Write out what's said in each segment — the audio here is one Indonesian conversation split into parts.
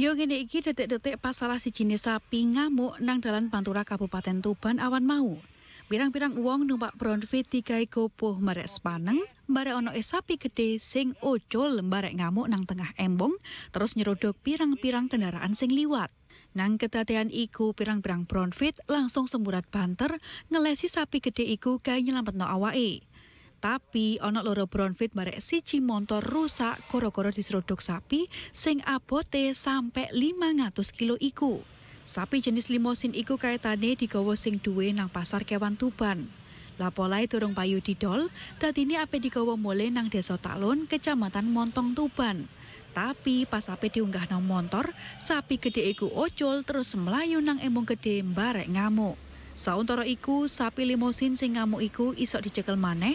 Yo ini iki detik-detik pas salah sijine sapi ngamuk nang dalan Pantura Kabupaten Tuban awan mau. Pirang-pirang uang numpak Bronfe digawe gopoh merek sepaneng, barek ono e sapi gede sing ojol barek ngamuk nang tengah embong terus nyerodok pirang-pirang kendaraan sing liwat. Nang kedadean iku pirang-pirang Bronfit langsung semburat banter ngelesi sapi gede iku gawe nyelametno awake. Tapi ana loro bronfit barek siji montor rusak koro-koro diserodok sapi sing abote sampai 500 kilo iku. Sapi jenis limosin iku kaitane digawa sing duwe nang pasar kewan Tuban. Lapolai turung payu didol, dadine ape digawa mulai nang desa Talun, kecamatan Montong Tuban. Tapi pas ape diunggah nang montor, sapi gede iku ojol terus melayu nang embung gede mbarek ngamuk. Sauntara iku sapi limosin sing ngamuk iku isok dicekel maneh,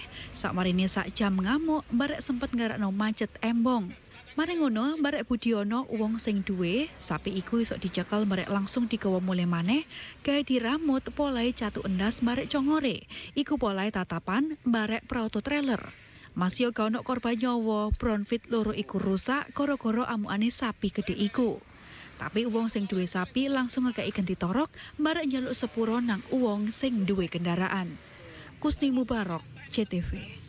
marini sak jam ngamuk barek sempet no macet embong. Mare ngono, barek Budiono wong sing duwe sapi iku isok dicekel barek langsung digawa mulai maneh, gawe diramut polai catu endas barek congore. Iku polai tatapan barek prauto trailer. Masih gak ono korban nyowo, bronfit loro iku rusak koro-koro amuane sapi gede iku. Tapi uang sing duwe sapi langsung ngekei ganti torok, marak nyeluk sepuro nang uang sing duwe kendaraan. Kusni Mubarok, CTV.